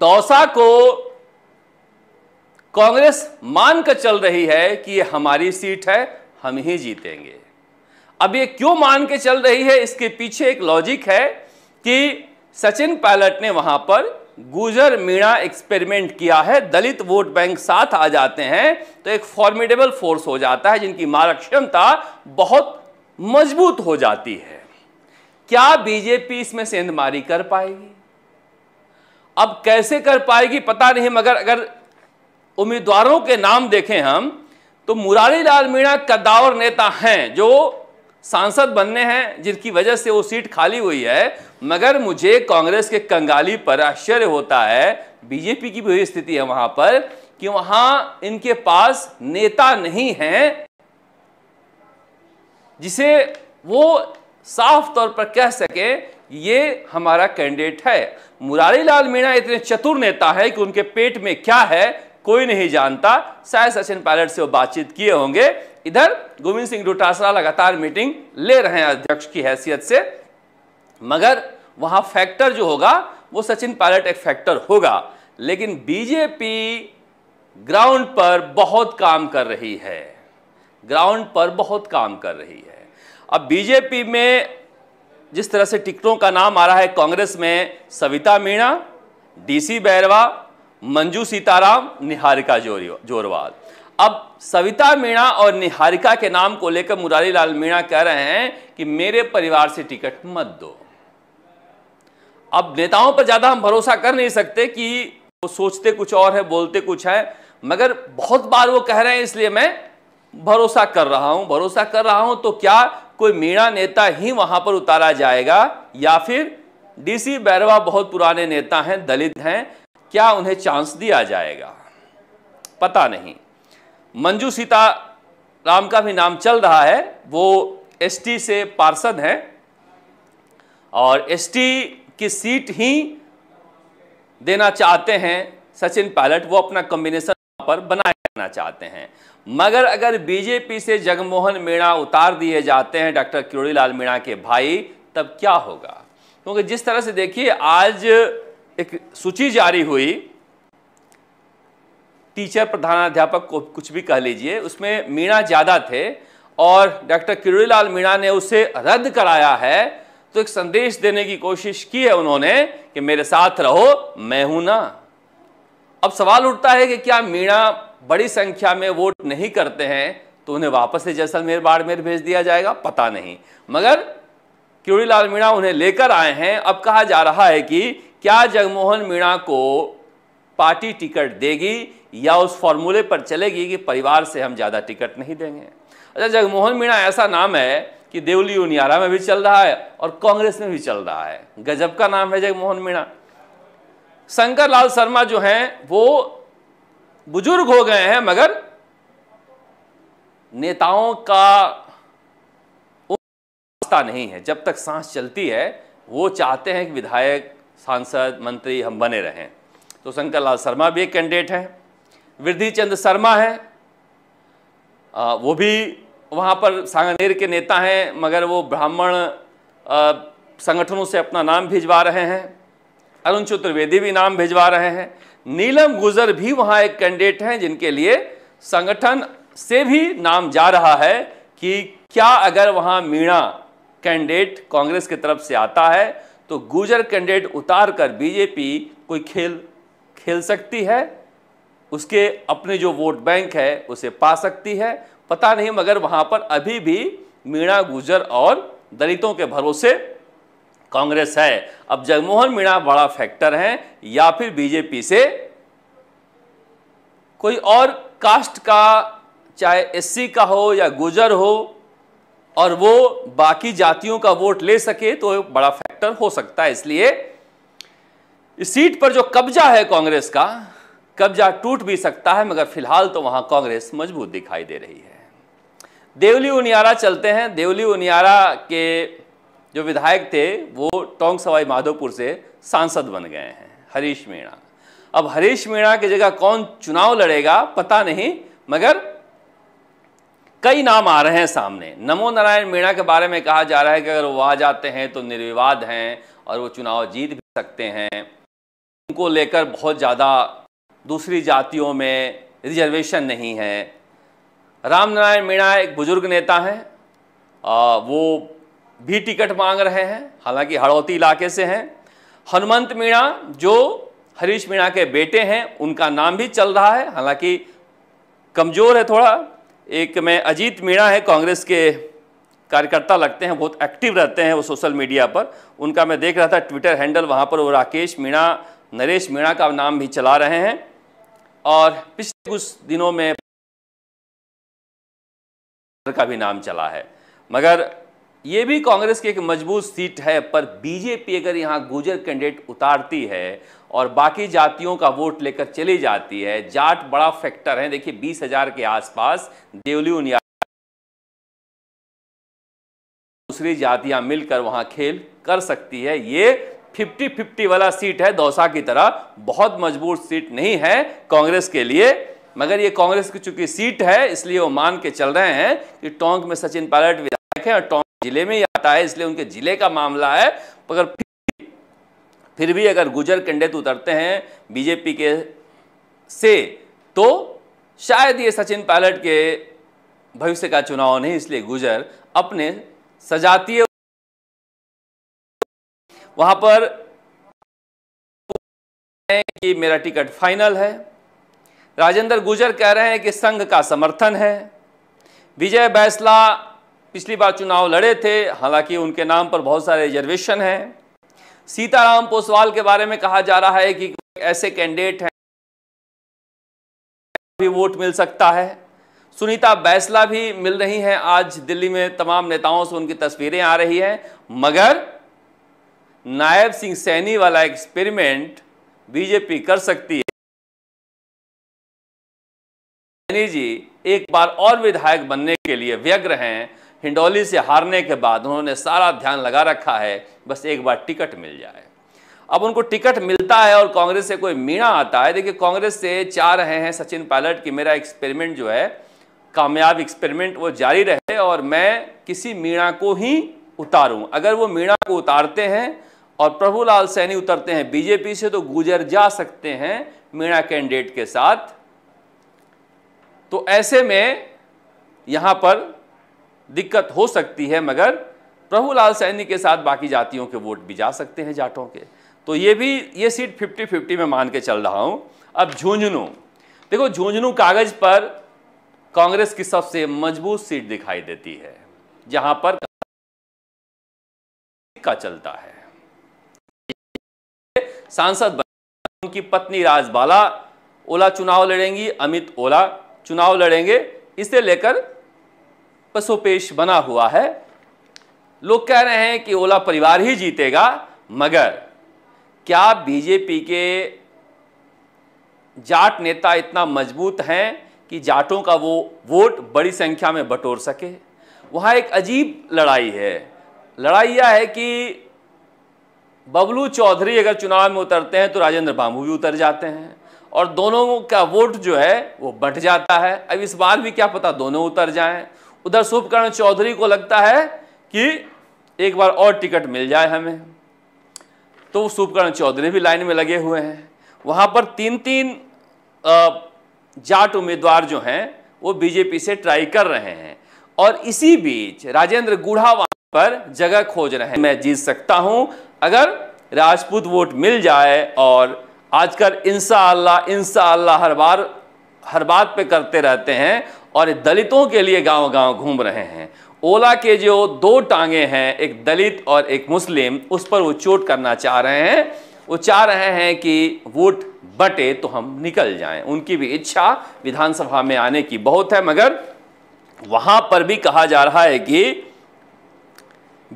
दौसा को कांग्रेस मान कर चल रही है कि ये हमारी सीट है हम ही जीतेंगे अब ये क्यों मान के चल रही है इसके पीछे एक लॉजिक है कि सचिन पायलट ने वहां पर गुजर मीणा एक्सपेरिमेंट किया है दलित वोट बैंक साथ आ जाते हैं तो एक फॉर्मिडेबल फोर्स हो जाता है जिनकी मारक क्षमता बहुत मजबूत हो जाती है क्या बीजेपी इसमें सेंधमारी कर पाएगी अब कैसे कर पाएगी पता नहीं मगर अगर उम्मीदवारों के नाम देखें हम तो मुरारी लाल मीणा कद्दावर नेता हैं जो सांसद बनने हैं जिनकी वजह से वो सीट खाली हुई है मगर मुझे कांग्रेस के कंगाली पर आश्चर्य होता है बीजेपी की भी स्थिति है वहां पर कि वहां इनके पास नेता नहीं है जिसे वो साफ तौर पर कह सके ये हमारा कैंडिडेट है मुरारी लाल मीणा इतने चतुर नेता है कि उनके पेट में क्या है कोई नहीं जानता शायद सचिन पायलट से वो बातचीत किए होंगे इधर गोविंद सिंह डोटासरा लगातार मीटिंग ले रहे हैं अध्यक्ष की हैसियत से मगर वहां फैक्टर जो होगा वो सचिन पायलट एक फैक्टर होगा लेकिन बीजेपी ग्राउंड पर बहुत काम कर रही है ग्राउंड पर बहुत काम कर रही है अब बीजेपी में जिस तरह से टिकटों का नाम आ रहा है कांग्रेस में सविता मीणा डीसी बैरवा मंजू सीताराम निहारिका जोरवाल अब सविता मीणा और निहारिका के नाम को लेकर मुरारी लाल मीणा कह रहे हैं कि मेरे परिवार से टिकट मत दो अब नेताओं पर ज़्यादा हम भरोसा कर नहीं सकते कि वो सोचते कुछ और है बोलते कुछ है मगर बहुत बार वो कह रहे हैं इसलिए मैं भरोसा कर रहा हूं भरोसा कर रहा हूं तो क्या कोई मीणा नेता ही वहां पर उतारा जाएगा या फिर डीसी बैरवा बहुत पुराने नेता हैं दलित हैं क्या उन्हें चांस दिया जाएगा पता नहीं मंजू सीता राम का भी नाम चल रहा है वो एसटी से पार्षद हैं और एसटी की सीट ही देना चाहते हैं सचिन पायलट वो अपना कॉम्बिनेशन पर बनाए करना चाहते हैं मगर अगर बीजेपी से जगमोहन मीणा उतार दिए जाते हैं डॉक्टर किरोड़ीलाल मीणा के भाई तब क्या होगा क्योंकि जिस तरह से देखिए आज एक सूची जारी हुई टीचर प्रधानाध्यापक को कुछ भी कह लीजिए उसमें मीणा ज़्यादा थे और डॉक्टर किरोड़ीलाल मीणा ने उसे रद्द कराया है तो एक संदेश देने की कोशिश की है उन्होंने कि मेरे साथ रहो मैं हूं ना अब सवाल उठता है कि क्या मीणा बड़ी संख्या में वोट नहीं करते हैं तो उन्हें वापस से जैसलमेर बाड़मेर भेज दिया जाएगा पता नहीं मगर लाल मीणा उन्हें लेकर आए हैं अब कहा जा रहा है कि क्या जगमोहन मीणा को पार्टी टिकट देगी या उस फॉर्मूले पर चलेगी कि परिवार से हम ज़्यादा टिकट नहीं देंगे अच्छा जगमोहन मीणा ऐसा नाम है कि देवली उनियारा में भी चल रहा है और कांग्रेस में भी चल रहा है गजब का नाम है जगमोहन मीणा शंकर लाल शर्मा जो हैं वो बुजुर्ग हो गए हैं मगर नेताओं का रास्ता नहीं है जब तक सांस चलती है वो चाहते हैं कि विधायक सांसद मंत्री हम बने रहें तो शंकर लाल शर्मा भी एक कैंडिडेट हैं वृद्धि चंद्र शर्मा हैं वो भी वहाँ पर सांगनेर के नेता हैं मगर वो ब्राह्मण संगठनों से अपना नाम भिजवा रहे हैं अरुण चतुर्वेदी भी नाम भिजवा रहे हैं नीलम गुजर भी वहाँ एक कैंडिडेट हैं जिनके लिए संगठन से भी नाम जा रहा है कि क्या अगर वहां मीणा कैंडिडेट कांग्रेस की तरफ से आता है तो गुजर कैंडिडेट उतार कर बीजेपी कोई खेल खेल सकती है उसके अपने जो वोट बैंक है उसे पा सकती है पता नहीं मगर वहां पर अभी भी मीणा गुजर और दलितों के भरोसे कांग्रेस है अब जगमोहन मीणा बड़ा फैक्टर है या फिर बीजेपी से कोई और कास्ट का चाहे एससी का हो या गुजर हो और वो बाकी जातियों का वोट ले सके तो बड़ा फैक्टर हो सकता है इसलिए इस सीट पर जो कब्जा है कांग्रेस का कब्जा टूट भी सकता है मगर फिलहाल तो वहां कांग्रेस मजबूत दिखाई दे रही है देवली उनियारा चलते हैं देवली उनियारा के जो विधायक थे वो टोंग सवाई माधोपुर से सांसद बन गए हैं हरीश मीणा अब हरीश मीणा की जगह कौन चुनाव लड़ेगा पता नहीं मगर कई नाम आ रहे हैं सामने नमो नारायण मीणा के बारे में कहा जा रहा है कि अगर वो आ जाते हैं तो निर्विवाद हैं और वो चुनाव जीत भी सकते हैं उनको लेकर बहुत ज़्यादा दूसरी जातियों में रिजर्वेशन नहीं है राम नारायण मीणा एक बुजुर्ग नेता हैं वो भी टिकट मांग रहे हैं हालांकि हड़ौती इलाके से हैं हनुमंत मीणा जो हरीश मीणा के बेटे हैं उनका नाम भी चल रहा है हालांकि कमज़ोर है थोड़ा एक में अजीत मीणा है कांग्रेस के कार्यकर्ता लगते हैं बहुत एक्टिव रहते हैं वो सोशल मीडिया पर उनका मैं देख रहा था ट्विटर हैंडल वहाँ पर वो राकेश मीणा नरेश मीणा का नाम भी चला रहे हैं और पिछले कुछ दिनों में का भी नाम चला है मगर ये भी कांग्रेस की एक मजबूत सीट है पर बीजेपी अगर यहाँ गुजर कैंडिडेट उतारती है और बाकी जातियों का वोट लेकर चली जाती है जाट बड़ा फैक्टर है देखिए बीस हजार के आसपास देवली उनिया दूसरी जातियां मिलकर वहां खेल कर सकती है ये 50-50 वाला सीट है दौसा की तरह बहुत मजबूत सीट नहीं है कांग्रेस के लिए मगर ये कांग्रेस की चूंकि सीट है इसलिए वो मान के चल रहे हैं कि टोंक में सचिन पायलट विधायक है और टोंक जिले में ही आता है इसलिए उनके जिले का मामला है मगर फिर फिर भी अगर गुजर कंडेत उतरते हैं बीजेपी के से तो शायद ये सचिन पायलट के भविष्य का चुनाव नहीं इसलिए गुजर अपने सजातीय वहां पर कि मेरा टिकट फाइनल है राजेंद्र गुजर कह रहे हैं कि संघ का समर्थन है विजय बैसला पिछली बार चुनाव लड़े थे हालांकि उनके नाम पर बहुत सारे रिजर्वेशन हैं सीताराम पोसवाल के बारे में कहा जा रहा है कि ऐसे कैंडिडेट हैं भी वोट मिल सकता है सुनीता बैसला भी मिल रही हैं आज दिल्ली में तमाम नेताओं से उनकी तस्वीरें आ रही हैं मगर नायब सिंह सैनी वाला एक्सपेरिमेंट बीजेपी कर सकती है सैनी जी एक बार और विधायक बनने के लिए व्यग्र हैं हिंडोली से हारने के बाद उन्होंने सारा ध्यान लगा रखा है बस एक बार टिकट मिल जाए अब उनको टिकट मिलता है और कांग्रेस से कोई मीणा आता है देखिए कांग्रेस से चाह रहे हैं सचिन पायलट कि मेरा एक्सपेरिमेंट जो है कामयाब एक्सपेरिमेंट वो जारी रहे और मैं किसी मीणा को ही उतारूं अगर वो मीणा को उतारते हैं और प्रभुलाल सैनी उतरते हैं बीजेपी से तो गुजर जा सकते हैं मीणा कैंडिडेट के साथ तो ऐसे में यहां पर दिक्कत हो सकती है मगर प्रभुलाल सैनी के साथ बाकी जातियों के वोट भी जा सकते हैं जाटों के तो ये भी ये सीट फिफ्टी फिफ्टी में मान के चल रहा हूँ अब झुंझुनू देखो झुंझुनू कागज पर कांग्रेस की सबसे मजबूत सीट दिखाई देती है जहां पर का चलता है सांसद उनकी पत्नी राजबाला ओला चुनाव लड़ेंगी अमित ओला चुनाव लड़ेंगे इसे लेकर पसोपेश बना हुआ है लोग कह रहे हैं कि ओला परिवार ही जीतेगा मगर क्या बीजेपी के जाट नेता इतना मजबूत हैं कि जाटों का वो वोट बड़ी संख्या में बटोर सके वहाँ एक अजीब लड़ाई है लड़ाई यह है कि बबलू चौधरी अगर चुनाव में उतरते हैं तो राजेंद्र बाबू भी उतर जाते हैं और दोनों का वोट जो है वो बट जाता है अब इस बार भी क्या पता दोनों उतर जाएं उधर शुभकर्ण चौधरी को लगता है कि एक बार और टिकट मिल जाए हमें तो शुभकर्ण चौधरी भी लाइन में लगे हुए हैं वहाँ पर तीन तीन जाट उम्मीदवार जो हैं वो बीजेपी से ट्राई कर रहे हैं और इसी बीच राजेंद्र गुढ़ा वहाँ पर जगह खोज रहे हैं मैं जीत सकता हूँ अगर राजपूत वोट मिल जाए और आजकल इंसा अल्लाह इंसा अल्लाह हर बार हर बात पे करते रहते हैं और दलितों के लिए गांव गांव घूम रहे हैं ओला के जो दो टांगे हैं एक दलित और एक मुस्लिम उस पर वो चोट करना चाह रहे हैं वो चाह रहे हैं कि वोट बटे तो हम निकल जाएं उनकी भी इच्छा विधानसभा में आने की बहुत है मगर वहां पर भी कहा जा रहा है कि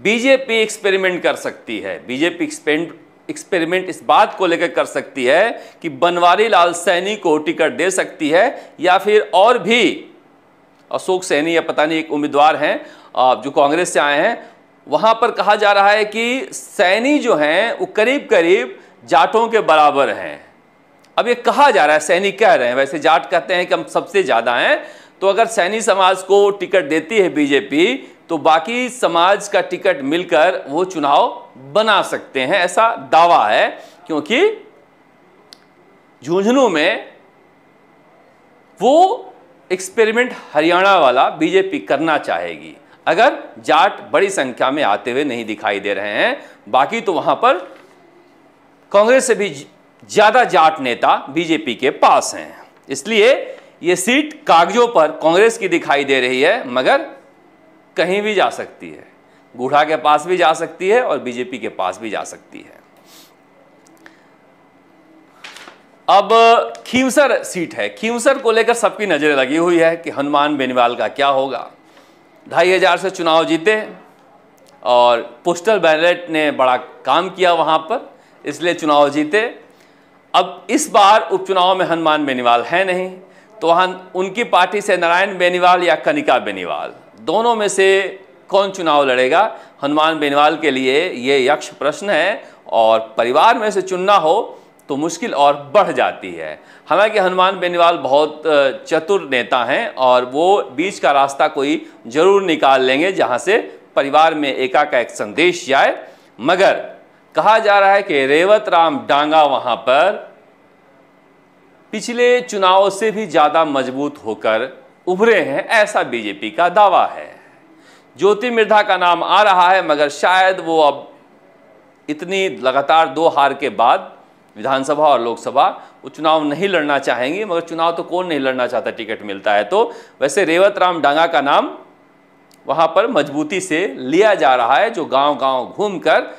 बीजेपी एक्सपेरिमेंट कर सकती है बीजेपी एक्सपेरिमेंट एक्सपेरिमेंट इस बात को लेकर कर सकती है कि बनवारी लाल सैनी को टिकट दे सकती है या फिर और भी अशोक सैनी या पता नहीं एक उम्मीदवार हैं जो कांग्रेस से आए हैं वहां पर कहा जा रहा है कि सैनी जो हैं वो करीब करीब जाटों के बराबर हैं अब ये कहा जा रहा है सैनी कह रहे हैं वैसे जाट कहते हैं कि हम सबसे ज़्यादा हैं तो अगर सैनी समाज को टिकट देती है बीजेपी तो बाकी समाज का टिकट मिलकर वो चुनाव बना सकते हैं ऐसा दावा है क्योंकि झुंझुनू में वो एक्सपेरिमेंट हरियाणा वाला बीजेपी करना चाहेगी अगर जाट बड़ी संख्या में आते हुए नहीं दिखाई दे रहे हैं बाकी तो वहां पर कांग्रेस से भी ज़्यादा जाट नेता बीजेपी के पास हैं इसलिए ये सीट कागजों पर कांग्रेस की दिखाई दे रही है मगर कहीं भी जा सकती है गुढ़ा के पास भी जा सकती है और बीजेपी के पास भी जा सकती है अब खीमसर सीट है खीमसर को लेकर सबकी नज़रें लगी हुई है कि हनुमान बेनीवाल का क्या होगा ढाई हज़ार से चुनाव जीते और पोस्टल बैलेट ने बड़ा काम किया वहां पर इसलिए चुनाव जीते अब इस बार उपचुनाव में हनुमान बेनीवाल है नहीं तो वहाँ उनकी पार्टी से नारायण बेनीवाल या कनिका बेनीवाल दोनों में से कौन चुनाव लड़ेगा हनुमान बेनीवाल के लिए ये यक्ष प्रश्न है और परिवार में से चुनना हो तो मुश्किल और बढ़ जाती है हालांकि हनुमान बेनीवाल बहुत चतुर नेता हैं और वो बीच का रास्ता कोई जरूर निकाल लेंगे जहाँ से परिवार में एका का एक संदेश जाए मगर कहा जा रहा है कि रेवत राम डांगा वहाँ पर पिछले चुनाव से भी ज़्यादा मजबूत होकर उभरे हैं ऐसा बीजेपी का दावा है ज्योति मिर्धा का नाम आ रहा है मगर शायद वो अब इतनी लगातार दो हार के बाद विधानसभा और लोकसभा वो चुनाव नहीं लड़ना चाहेंगे मगर चुनाव तो कौन नहीं लड़ना चाहता टिकट मिलता है तो वैसे रेवत राम डांगा का नाम वहाँ पर मजबूती से लिया जा रहा है जो गांव-गांव घूमकर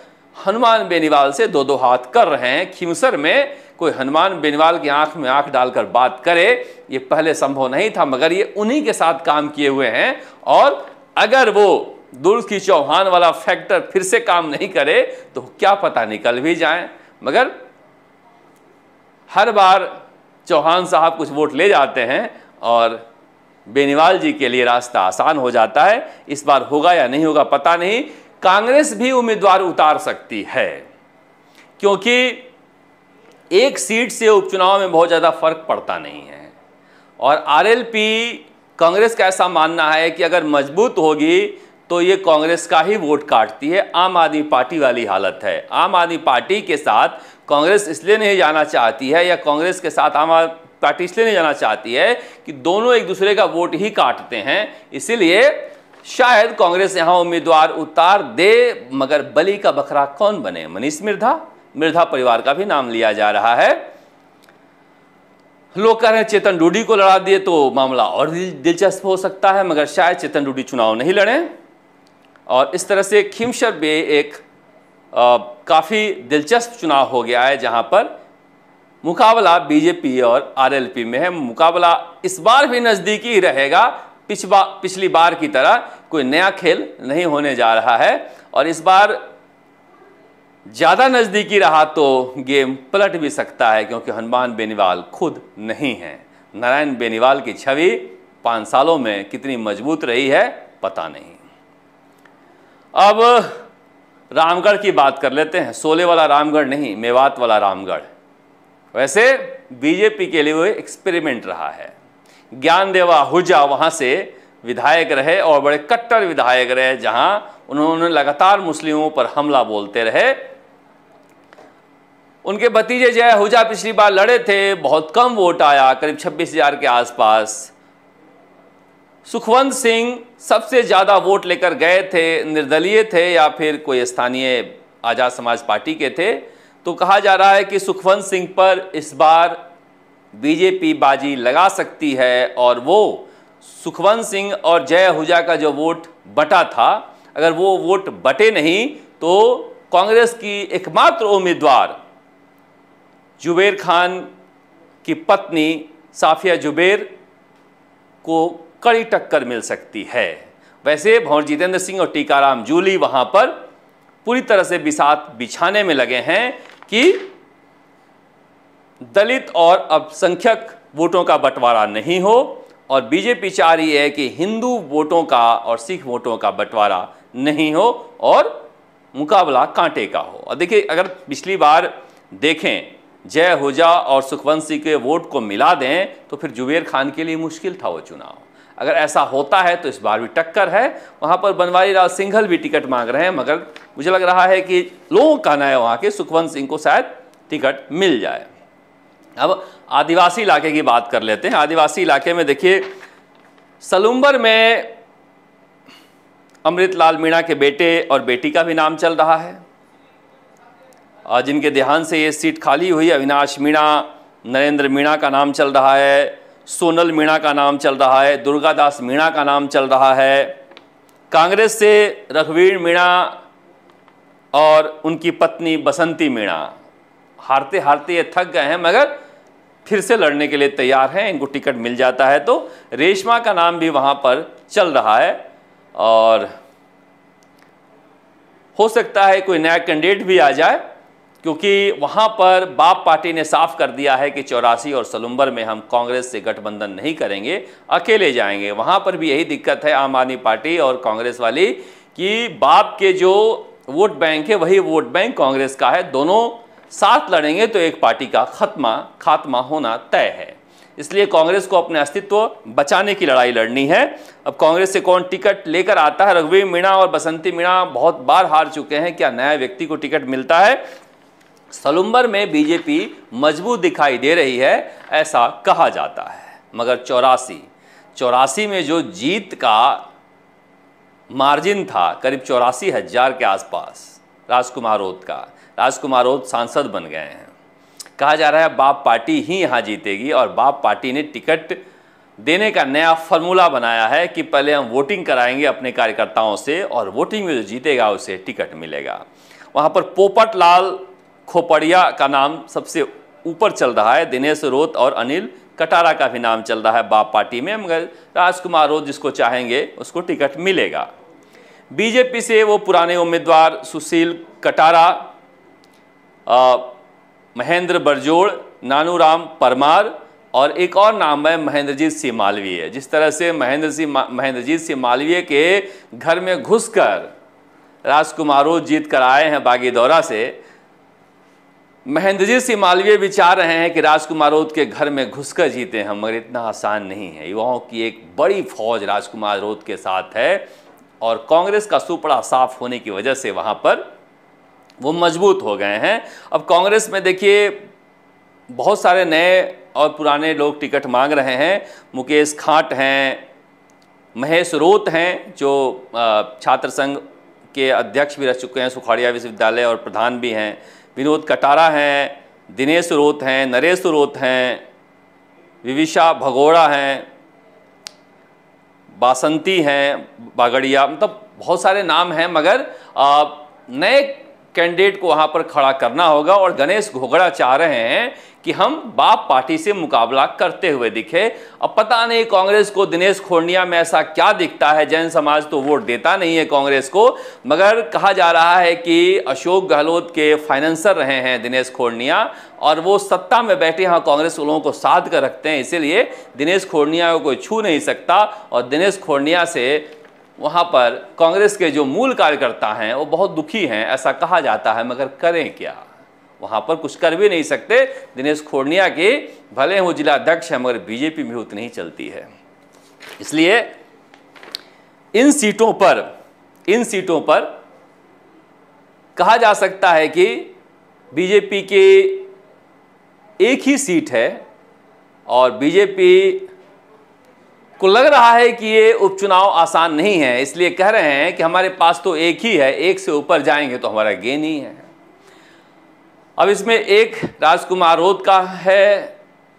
हनुमान बेनीवाल से दो दो हाथ कर रहे हैं खिमसर में कोई हनुमान बेनीवाल की आंख में आंख डालकर बात करे ये पहले संभव नहीं था मगर ये उन्हीं के साथ काम किए हुए हैं और अगर वो दुर्ग की चौहान वाला फैक्टर फिर से काम नहीं करे तो क्या पता निकल भी जाए मगर हर बार चौहान साहब कुछ वोट ले जाते हैं और बेनीवाल जी के लिए रास्ता आसान हो जाता है इस बार होगा या नहीं होगा पता नहीं कांग्रेस भी उम्मीदवार उतार सकती है क्योंकि एक सीट से उपचुनाव में बहुत ज़्यादा फर्क पड़ता नहीं है और आरएलपी कांग्रेस का ऐसा मानना है कि अगर मजबूत होगी तो ये कांग्रेस का ही वोट काटती है आम आदमी पार्टी वाली हालत है आम आदमी पार्टी के साथ कांग्रेस इसलिए नहीं जाना चाहती है या कांग्रेस के साथ आम आदमी पार्टी इसलिए नहीं जाना चाहती है कि दोनों एक दूसरे का वोट ही काटते हैं इसीलिए शायद कांग्रेस यहां उम्मीदवार उतार दे मगर बली का बकरा कौन बने मनीष मिर्धा मिर्धा परिवार का भी नाम लिया जा रहा है लोग कह रहे हैं चेतन डूडी को लड़ा दिए तो मामला और दिलचस्प हो सकता है मगर शायद चेतन डूडी चुनाव नहीं लड़े और इस तरह से खिमशर बे एक काफ़ी दिलचस्प चुनाव हो गया है जहां पर मुकाबला बीजेपी और आरएलपी में है मुकाबला इस बार भी नज़दीकी रहेगा पिछवा पिछली बार की तरह कोई नया खेल नहीं होने जा रहा है और इस बार ज़्यादा नज़दीकी रहा तो गेम पलट भी सकता है क्योंकि हनुमान बेनीवाल खुद नहीं हैं नारायण बेनीवाल की छवि पाँच सालों में कितनी मजबूत रही है पता नहीं अब रामगढ़ की बात कर लेते हैं सोले वाला रामगढ़ नहीं मेवात वाला रामगढ़ वैसे बीजेपी के लिए वो एक्सपेरिमेंट रहा है ज्ञान देवा हुजा वहाँ से विधायक रहे और बड़े कट्टर विधायक रहे जहाँ उन्होंने लगातार मुस्लिमों पर हमला बोलते रहे उनके भतीजे जय हुजा पिछली बार लड़े थे बहुत कम वोट आया करीब छब्बीस हजार के आसपास सुखवंत सिंह सबसे ज़्यादा वोट लेकर गए थे निर्दलीय थे या फिर कोई स्थानीय आज़ाद समाज पार्टी के थे तो कहा जा रहा है कि सुखवंत सिंह पर इस बार बीजेपी बाजी लगा सकती है और वो सुखवंत सिंह और जय हुजा का जो वोट बटा था अगर वो वोट बटे नहीं तो कांग्रेस की एकमात्र उम्मीदवार जुबेर खान की पत्नी साफिया जुबेर को कड़ी टक्कर मिल सकती है वैसे भंवर जितेंद्र सिंह और टीकाराम जूली वहाँ पर पूरी तरह से बिसात बिछाने में लगे हैं कि दलित और अल्पसंख्यक वोटों का बंटवारा नहीं हो और बीजेपी चाह रही है कि हिंदू वोटों का और सिख वोटों का बंटवारा नहीं हो और मुकाबला कांटे का हो और देखिए अगर पिछली बार देखें जय होजा और सुखवंत सिंह के वोट को मिला दें तो फिर जुबेर खान के लिए मुश्किल था वो चुनाव अगर ऐसा होता है तो इस बार भी टक्कर है वहाँ पर बनवारी लाल सिंघल भी टिकट मांग रहे हैं मगर मुझे लग रहा है कि लोगों का कहना है वहाँ के सुखवंत सिंह को शायद टिकट मिल जाए अब आदिवासी इलाके की बात कर लेते हैं आदिवासी इलाके में देखिए सलूम्बर में अमृत लाल मीणा के बेटे और बेटी का भी नाम चल रहा है और जिनके ध्यान से ये सीट खाली हुई अविनाश मीणा नरेंद्र मीणा का नाम चल रहा है सोनल मीणा का नाम चल रहा है दुर्गादास मीणा का नाम चल रहा है कांग्रेस से रघुवीर मीणा और उनकी पत्नी बसंती मीणा हारते हारते ये थक गए हैं मगर फिर से लड़ने के लिए तैयार हैं इनको टिकट मिल जाता है तो रेशमा का नाम भी वहाँ पर चल रहा है और हो सकता है कोई नया कैंडिडेट भी आ जाए क्योंकि वहाँ पर बाप पार्टी ने साफ कर दिया है कि चौरासी और सलुम्बर में हम कांग्रेस से गठबंधन नहीं करेंगे अकेले जाएंगे वहाँ पर भी यही दिक्कत है आम आदमी पार्टी और कांग्रेस वाली कि बाप के जो वोट बैंक है वही वोट बैंक कांग्रेस का है दोनों साथ लड़ेंगे तो एक पार्टी का खत्मा खात्मा होना तय है इसलिए कांग्रेस को अपने अस्तित्व बचाने की लड़ाई लड़नी है अब कांग्रेस से कौन टिकट लेकर आता है रघुवीर मीणा और बसंती मीणा बहुत बार हार चुके हैं क्या नया व्यक्ति को टिकट मिलता है सलुम्बर में बीजेपी मजबूत दिखाई दे रही है ऐसा कहा जाता है मगर चौरासी चौरासी में जो जीत का मार्जिन था करीब चौरासी हजार के आसपास राजकुमार रोत का राजकुमार ओत सांसद बन गए हैं कहा जा रहा है बाप पार्टी ही यहाँ जीतेगी और बाप पार्टी ने टिकट देने का नया फॉर्मूला बनाया है कि पहले हम वोटिंग कराएंगे अपने कार्यकर्ताओं से और वोटिंग में जो जीतेगा उसे टिकट मिलेगा वहाँ पर पोपट लाल खोपड़िया का नाम सबसे ऊपर चल रहा है दिनेश रोत और अनिल कटारा का भी नाम चल रहा है बाप पार्टी में मगर राजकुमार रोत जिसको चाहेंगे उसको टिकट मिलेगा बीजेपी से वो पुराने उम्मीदवार सुशील कटारा महेंद्र बरजोड़ नानू राम परमार और एक और नाम है महेंद्रजीत सिंह मालवीय जिस तरह से महेंद्र सिंह महेंद्रजीत सिंह मालवीय के घर में घुसकर राजकुमारों जीत कर आए हैं बागीदौरा से महेंद्रजीत सिंह मालवीय विचार रहे हैं कि राजकुमारोद के घर में घुसकर जीते हैं मगर इतना आसान नहीं है युवाओं की एक बड़ी फौज राजकुमारोद के साथ है और कांग्रेस का सुपड़ा साफ होने की वजह से वहाँ पर वो मजबूत हो गए हैं अब कांग्रेस में देखिए बहुत सारे नए और पुराने लोग टिकट मांग रहे हैं मुकेश खाट हैं महेश रोत हैं जो छात्र संघ के अध्यक्ष भी रह चुके हैं सुखाड़िया विश्वविद्यालय और प्रधान भी हैं विनोद कटारा हैं दिनेश रोत हैं नरेश रोत हैं विविशा भगोड़ा हैं बासंती हैं बागड़िया मतलब बहुत सारे नाम हैं मगर नए कैंडिडेट को वहाँ पर खड़ा करना होगा और गणेश घोगड़ा चाह रहे हैं कि हम बाप पार्टी से मुकाबला करते हुए दिखे अब पता नहीं कांग्रेस को दिनेश खोर्निया में ऐसा क्या दिखता है जैन समाज तो वोट देता नहीं है कांग्रेस को मगर कहा जा रहा है कि अशोक गहलोत के फाइनेंसर रहे हैं दिनेश खोर्निया और वो सत्ता में बैठे यहाँ कांग्रेस लोगों को साध कर रखते हैं इसीलिए दिनेश खोर्निया को कोई छू नहीं सकता और दिनेश खोर्निया से वहाँ पर कांग्रेस के जो मूल कार्यकर्ता हैं वो बहुत दुखी हैं ऐसा कहा जाता है मगर करें क्या वहाँ पर कुछ कर भी नहीं सकते दिनेश खोड़निया के भले वो जिलाध्यक्ष हैं मगर बीजेपी में उतनी ही चलती है इसलिए इन सीटों पर इन सीटों पर कहा जा सकता है कि बीजेपी की एक ही सीट है और बीजेपी को लग रहा है कि ये उपचुनाव आसान नहीं है इसलिए कह रहे हैं कि हमारे पास तो एक ही है एक से ऊपर जाएंगे तो हमारा गेन ही है अब इसमें एक राजकुमार रोध का है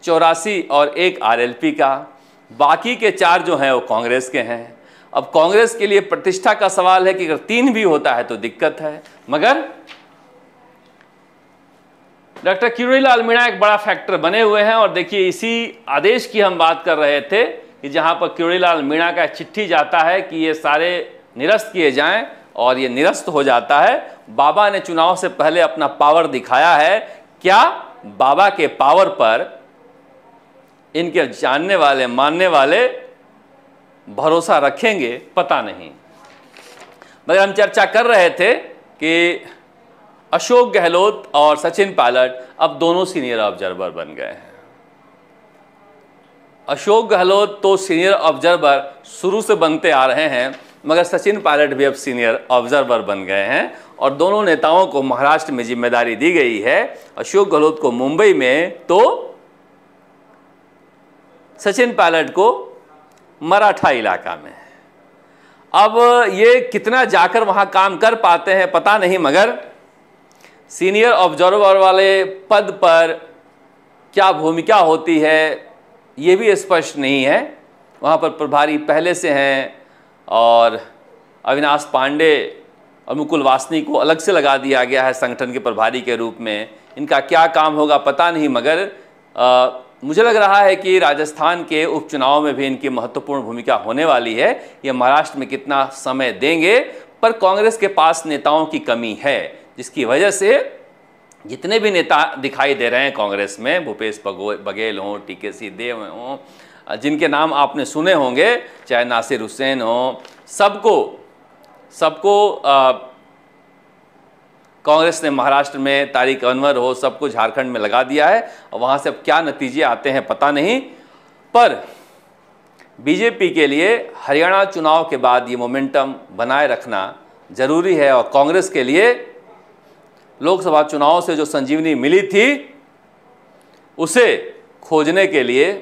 चौरासी और एक आरएलपी का बाकी के चार जो हैं वो कांग्रेस के हैं अब कांग्रेस के लिए प्रतिष्ठा का सवाल है कि अगर तीन भी होता है तो दिक्कत है मगर डॉक्टर लाल मीणा एक बड़ा फैक्टर बने हुए हैं और देखिए इसी आदेश की हम बात कर रहे थे कि जहाँ पर किरोड़ीलाल मीणा का चिट्ठी जाता है कि ये सारे निरस्त किए जाएं और ये निरस्त हो जाता है बाबा ने चुनाव से पहले अपना पावर दिखाया है क्या बाबा के पावर पर इनके जानने वाले मानने वाले भरोसा रखेंगे पता नहीं मगर हम चर्चा कर रहे थे कि अशोक गहलोत और सचिन पायलट अब दोनों सीनियर ऑब्जर्वर बन गए हैं अशोक गहलोत तो सीनियर ऑब्जर्वर शुरू से बनते आ रहे हैं मगर सचिन पायलट भी अब सीनियर ऑब्जर्वर बन गए हैं और दोनों नेताओं को महाराष्ट्र में जिम्मेदारी दी गई है अशोक गहलोत को मुंबई में तो सचिन पायलट को मराठा इलाका में अब ये कितना जाकर वहाँ काम कर पाते हैं पता नहीं मगर सीनियर ऑब्जर्वर वाले पद पर क्या भूमिका होती है ये भी स्पष्ट नहीं है वहाँ पर प्रभारी पहले से हैं और अविनाश पांडे और मुकुल वासनी को अलग से लगा दिया गया है संगठन के प्रभारी के रूप में इनका क्या काम होगा पता नहीं मगर आ, मुझे लग रहा है कि राजस्थान के उपचुनाव में भी इनकी महत्वपूर्ण भूमिका होने वाली है ये महाराष्ट्र में कितना समय देंगे पर कांग्रेस के पास नेताओं की कमी है जिसकी वजह से जितने भी नेता दिखाई दे रहे हैं कांग्रेस में भूपेश बघेल हों टी के सिंहदेव हों जिनके नाम आपने सुने होंगे चाहे नासिर हुसैन हों सबको सबको कांग्रेस ने महाराष्ट्र में तारिक अनवर हो सबको झारखंड में लगा दिया है और वहाँ से अब क्या नतीजे आते हैं पता नहीं पर बीजेपी के लिए हरियाणा चुनाव के बाद ये मोमेंटम बनाए रखना ज़रूरी है और कांग्रेस के लिए लोकसभा चुनाव से जो संजीवनी मिली थी उसे खोजने के लिए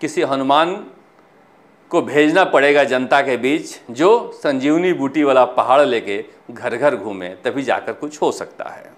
किसी हनुमान को भेजना पड़ेगा जनता के बीच जो संजीवनी बूटी वाला पहाड़ लेके घर घर घूमे तभी जाकर कुछ हो सकता है